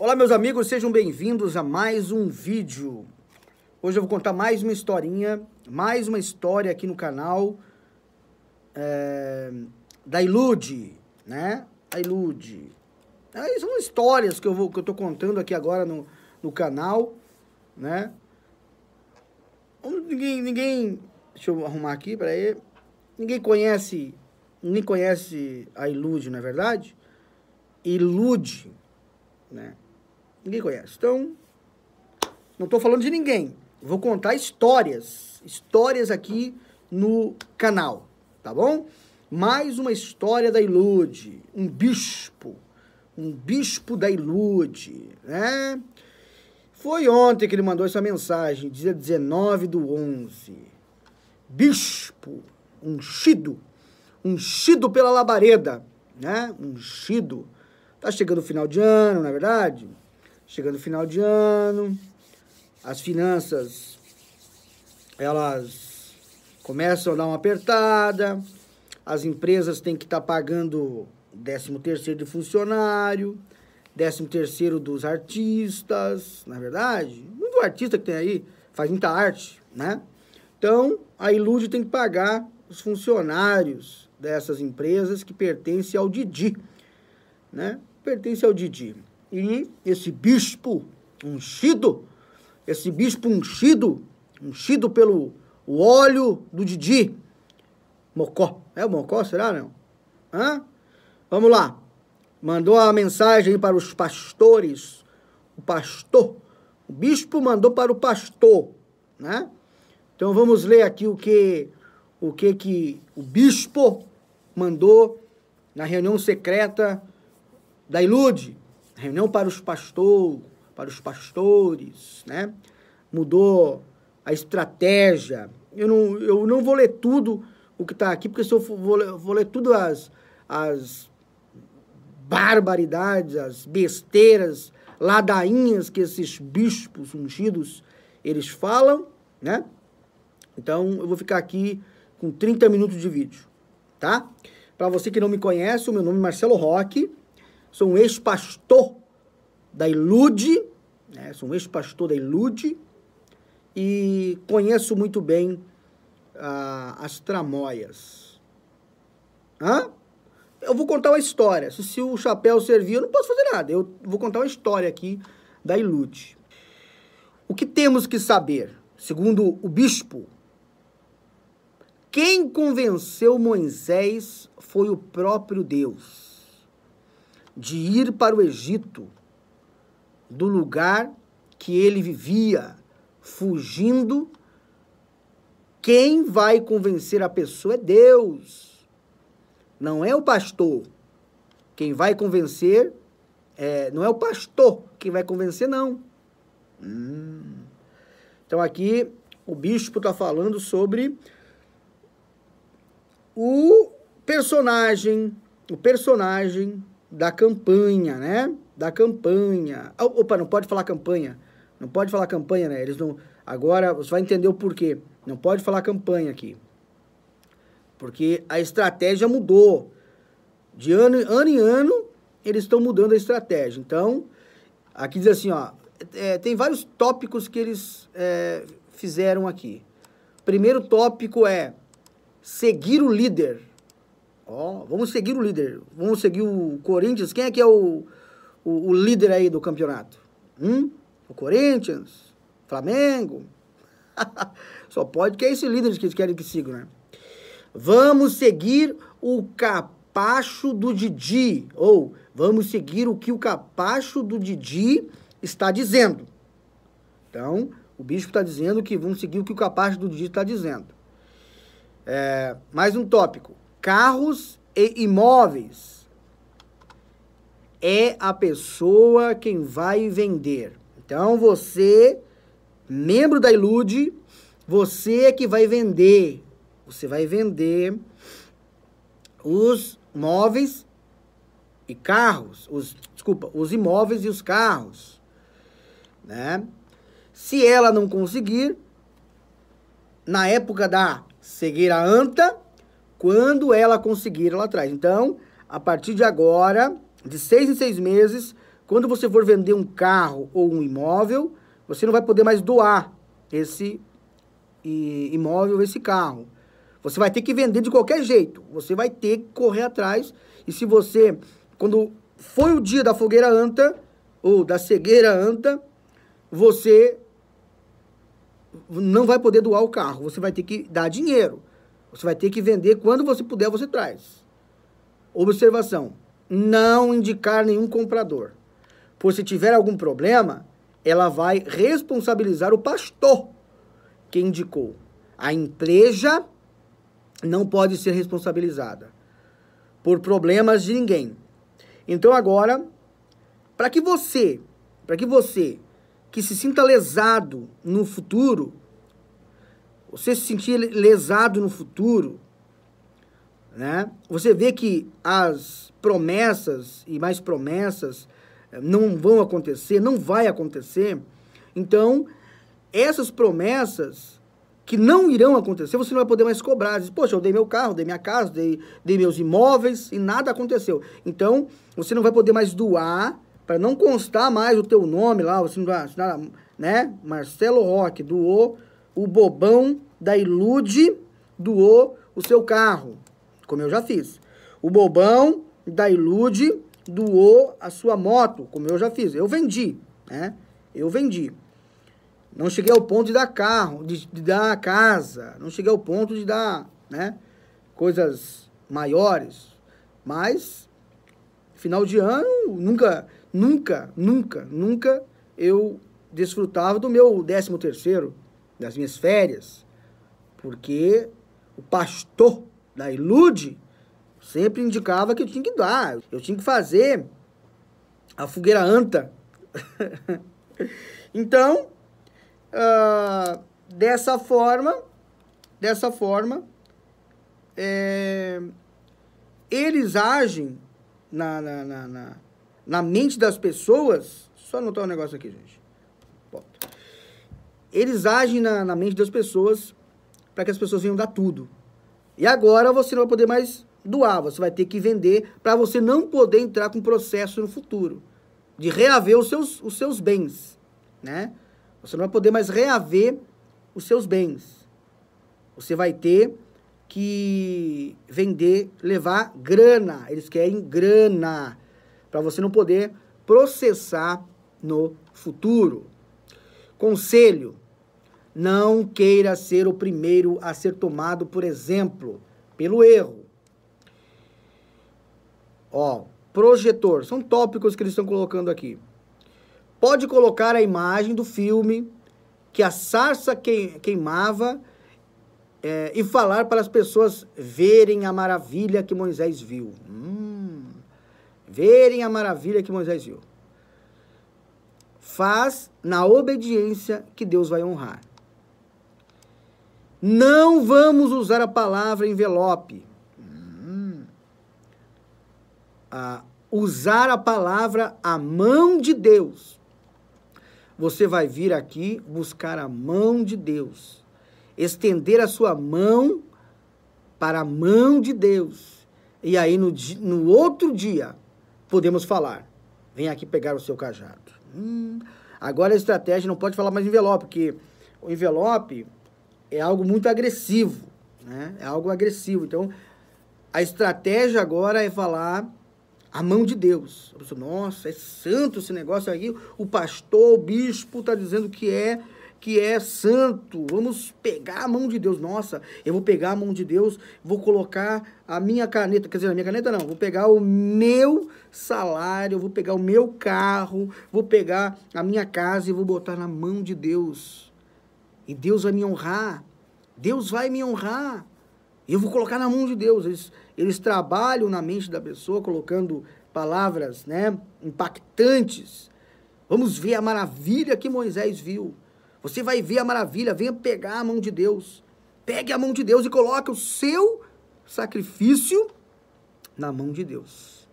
Olá, meus amigos, sejam bem-vindos a mais um vídeo. Hoje eu vou contar mais uma historinha, mais uma história aqui no canal é, da Ilude, né? A Ilude. É, são histórias que eu, vou, que eu tô contando aqui agora no, no canal, né? Ninguém, ninguém, deixa eu arrumar aqui, peraí. Ninguém conhece, ninguém conhece a Ilude, não é verdade? Ilude, né? Ninguém conhece. Então, não estou falando de ninguém. Vou contar histórias. Histórias aqui no canal, tá bom? Mais uma história da Ilude. Um bispo. Um bispo da Ilude, né? Foi ontem que ele mandou essa mensagem, dia 19 do 11. Bispo, Unchido. Unchido pela labareda, né? Unchido. Tá chegando o final de ano, na é verdade? chegando final de ano, as finanças elas começam a dar uma apertada, as empresas têm que estar tá pagando 13 terceiro de funcionário, 13 terceiro dos artistas, na é verdade, muito artista que tem aí, faz muita arte, né? Então, a Ilude tem que pagar os funcionários dessas empresas que pertencem ao Didi, né? Pertence ao Didi. E esse bispo ungido, esse bispo ungido, ungido pelo óleo do Didi, Mocó. É o Mocó, será, não? Hã? Vamos lá. Mandou a mensagem para os pastores. O pastor, o bispo mandou para o pastor, né? Então vamos ler aqui o que o que que o bispo mandou na reunião secreta da Ilude reunião para os pastores, para os pastores, né? Mudou a estratégia. Eu não, eu não vou ler tudo o que está aqui, porque se eu for, vou, vou ler tudo as, as barbaridades, as besteiras, ladainhas que esses bispos ungidos eles falam, né? Então eu vou ficar aqui com 30 minutos de vídeo, tá? Para você que não me conhece, o meu nome é Marcelo Roque sou um ex-pastor da Ilude, né? sou um ex-pastor da Ilude e conheço muito bem ah, as tramóias. Hã? Eu vou contar uma história. Se, se o chapéu servir, eu não posso fazer nada. Eu vou contar uma história aqui da Ilude. O que temos que saber, segundo o bispo, quem convenceu Moisés foi o próprio Deus de ir para o Egito, do lugar que ele vivia, fugindo. Quem vai convencer a pessoa é Deus, não é o pastor. Quem vai convencer é, não é o pastor quem vai convencer, não. Hum. Então aqui o bispo está falando sobre o personagem, o personagem da campanha, né? Da campanha. Ah, opa, não pode falar campanha. Não pode falar campanha, né? Eles não. Agora você vai entender o porquê. Não pode falar campanha aqui. Porque a estratégia mudou. De ano, ano em ano, eles estão mudando a estratégia. Então, aqui diz assim, ó. É, tem vários tópicos que eles é, fizeram aqui. Primeiro tópico é seguir o líder. Ó, vamos seguir o líder. Vamos seguir o Corinthians. Quem é que é o, o, o líder aí do campeonato? Hum? O Corinthians? Flamengo? Só pode que é esse líder que eles querem que sigam, né? Vamos seguir o capacho do Didi. Ou vamos seguir o que o capacho do Didi está dizendo. Então, o bispo está dizendo que vamos seguir o que o capacho do Didi está dizendo. É, mais um tópico carros e imóveis. É a pessoa quem vai vender. Então você, membro da Ilude, você é que vai vender. Você vai vender os móveis e carros, os desculpa, os imóveis e os carros, né? Se ela não conseguir, na época da cegueira anta, quando ela conseguir, lá atrás. Então, a partir de agora, de seis em seis meses, quando você for vender um carro ou um imóvel, você não vai poder mais doar esse imóvel, esse carro. Você vai ter que vender de qualquer jeito. Você vai ter que correr atrás. E se você, quando foi o dia da fogueira anta, ou da cegueira anta, você não vai poder doar o carro. Você vai ter que dar dinheiro. Você vai ter que vender quando você puder, você traz. Observação: não indicar nenhum comprador. Pois se tiver algum problema, ela vai responsabilizar o pastor que indicou. A empresa não pode ser responsabilizada por problemas de ninguém. Então agora, para que você, para que você que se sinta lesado no futuro, você se sentir lesado no futuro, né? Você vê que as promessas e mais promessas eh, não vão acontecer, não vai acontecer. Então, essas promessas que não irão acontecer, você não vai poder mais cobrar. Diz, Poxa, eu dei meu carro, dei minha casa, dei, dei meus imóveis e nada aconteceu. Então, você não vai poder mais doar para não constar mais o teu nome lá, você não vai, né? Marcelo Roque doou o bobão da Ilude doou o seu carro, como eu já fiz. O bobão da Ilude doou a sua moto, como eu já fiz. Eu vendi, né? Eu vendi. Não cheguei ao ponto de dar carro, de, de dar casa. Não cheguei ao ponto de dar, né? Coisas maiores. Mas, final de ano, nunca, nunca, nunca, nunca eu desfrutava do meu décimo terceiro, das minhas férias, porque o pastor da Ilude sempre indicava que eu tinha que dar, eu tinha que fazer a fogueira anta. então, uh, dessa forma, dessa forma, é, eles agem na, na, na, na, na mente das pessoas. Só anotar um negócio aqui, gente. Ponto eles agem na, na mente das pessoas para que as pessoas venham dar tudo. E agora você não vai poder mais doar, você vai ter que vender para você não poder entrar com processo no futuro de reaver os seus, os seus bens, né? Você não vai poder mais reaver os seus bens. Você vai ter que vender, levar grana. Eles querem grana para você não poder processar no futuro. Conselho: não queira ser o primeiro a ser tomado, por exemplo, pelo erro. Ó, projetor, são tópicos que eles estão colocando aqui. Pode colocar a imagem do filme que a sarça queimava é, e falar para as pessoas verem a maravilha que Moisés viu. Hum, verem a maravilha que Moisés viu. Faz na obediência que Deus vai honrar. Não vamos usar a palavra envelope. Hum. Ah, usar a palavra a mão de Deus. Você vai vir aqui buscar a mão de Deus. Estender a sua mão para a mão de Deus. E aí, no, no outro dia, podemos falar: vem aqui pegar o seu cajado. Hum. Agora a estratégia não pode falar mais envelope, porque o envelope é algo muito agressivo, né? É algo agressivo. Então, a estratégia agora é falar a mão de Deus. Nossa, é santo esse negócio aqui. O pastor, o bispo está dizendo que é que é santo. Vamos pegar a mão de Deus. Nossa, eu vou pegar a mão de Deus, vou colocar a minha caneta, quer dizer, a minha caneta não, vou pegar o meu salário, vou pegar o meu carro, vou pegar a minha casa e vou botar na mão de Deus. E Deus vai me honrar. Deus vai me honrar. Eu vou colocar na mão de Deus. Eles, eles trabalham na mente da pessoa colocando palavras, né, impactantes. Vamos ver a maravilha que Moisés viu. Você vai ver a maravilha, venha pegar a mão de Deus. Pegue a mão de Deus e coloque o seu sacrifício na mão de Deus.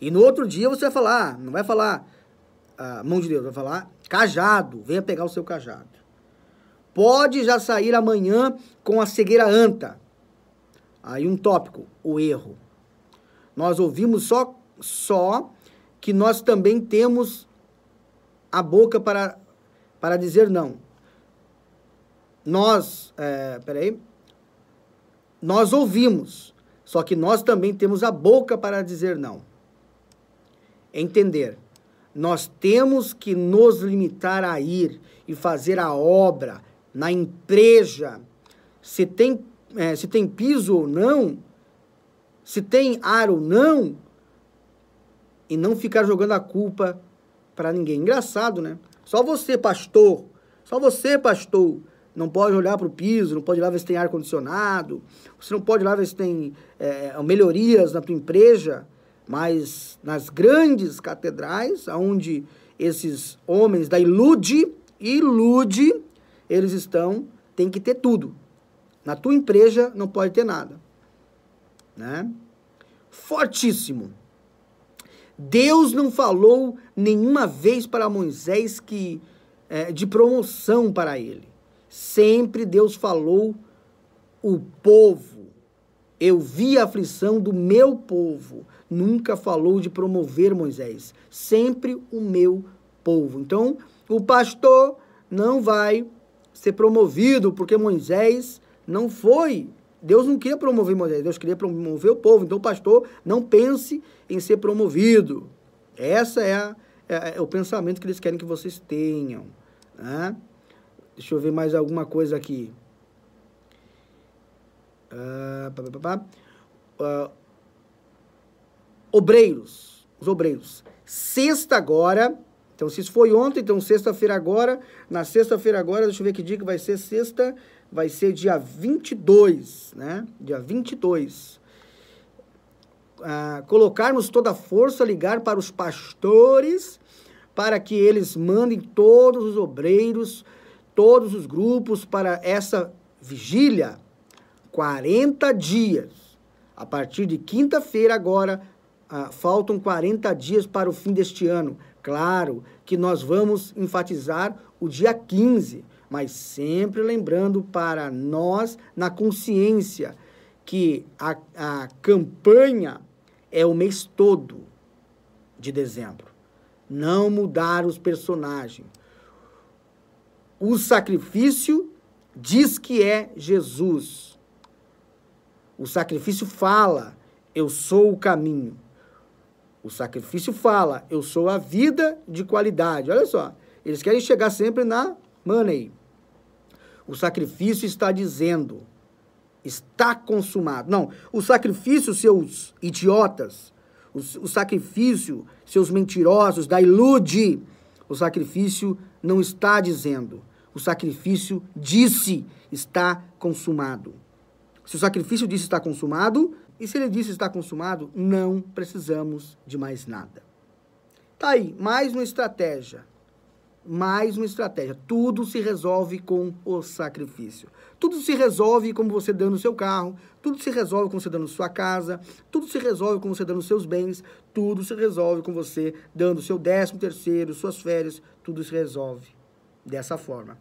E no outro dia você vai falar, não vai falar a ah, mão de Deus, vai falar cajado, venha pegar o seu cajado. Pode já sair amanhã com a cegueira anta. Aí um tópico, o erro. Nós ouvimos só só que nós também temos a boca para para dizer não. Nós, é, peraí, nós ouvimos, só que nós também temos a boca para dizer não. Entender. Nós temos que nos limitar a ir e fazer a obra na empresa. Se tem, é, se tem piso ou não, se tem ar ou não, e não ficar jogando a culpa para ninguém. Engraçado, né? Só você, pastor, só você, pastor, não pode olhar para o piso, não pode ir lá ver se tem ar-condicionado, você não pode ir lá ver se tem é, melhorias na tua empresa, mas nas grandes catedrais, onde esses homens da ilude, ilude, eles estão, tem que ter tudo. Na tua empresa não pode ter nada. Né? Fortíssimo. Deus não falou nenhuma vez para Moisés que é, de promoção para ele. Sempre Deus falou o povo. Eu vi a aflição do meu povo. Nunca falou de promover Moisés. Sempre o meu povo. Então, o pastor não vai ser promovido porque Moisés não foi Deus não queria promover Moisés, Deus queria promover o povo. Então, pastor, não pense em ser promovido. Essa é, a, é, é, é o pensamento que eles querem que vocês tenham. Né? Deixa eu ver mais alguma coisa aqui. Uh, pá, pá, pá. Uh, obreiros, os obreiros. Sexta agora então, se isso foi ontem, então sexta-feira agora, na sexta-feira agora, deixa eu ver que dia que vai ser sexta, vai ser dia 22, né? Dia 22. Ah, colocarmos toda a força, ligar para os pastores, para que eles mandem todos os obreiros, todos os grupos para essa vigília, 40 dias. A partir de quinta-feira agora, ah, faltam 40 dias para o fim deste ano. Claro que nós vamos enfatizar o dia 15, mas sempre lembrando para nós, na consciência, que a, a campanha é o mês todo de dezembro. Não mudar os personagens. O sacrifício diz que é Jesus. O sacrifício fala: Eu sou o caminho. O sacrifício fala, eu sou a vida de qualidade. Olha só, eles querem chegar sempre na money. O sacrifício está dizendo, está consumado. Não, o sacrifício, seus idiotas, o, o sacrifício, seus mentirosos, da ilude, o sacrifício não está dizendo. O sacrifício disse, está consumado se o sacrifício disse está consumado, e se ele disse está consumado, não precisamos de mais nada. Tá aí, mais uma estratégia. Mais uma estratégia. Tudo se resolve com o sacrifício. Tudo se resolve como você dando o seu carro, tudo se resolve com você dando sua casa, tudo se resolve com você dando seus bens, tudo se resolve com você dando seu décimo terceiro, suas férias, tudo se resolve dessa forma.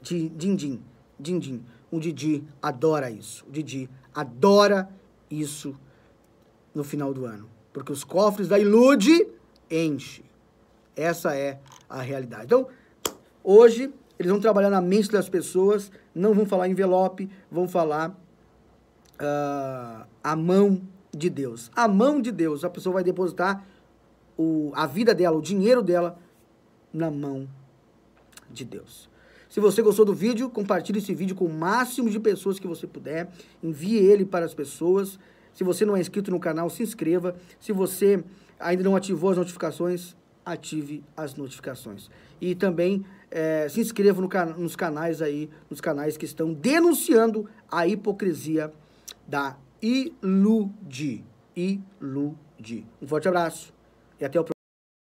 Din, din. din din-din. O Didi adora isso. O Didi adora isso no final do ano. Porque os cofres da Ilude enche. Essa é a realidade. Então, hoje, eles vão trabalhar na mente das pessoas, não vão falar envelope, vão falar uh, a mão de Deus. A mão de Deus. A pessoa vai depositar o, a vida dela, o dinheiro dela, na mão de Deus. Se você gostou do vídeo, compartilhe esse vídeo com o máximo de pessoas que você puder. Envie ele para as pessoas. Se você não é inscrito no canal, se inscreva. Se você ainda não ativou as notificações, ative as notificações. E também é, se inscreva no can nos canais aí, nos canais que estão denunciando a hipocrisia da Ilude. Ilude. Um forte abraço e até o próximo.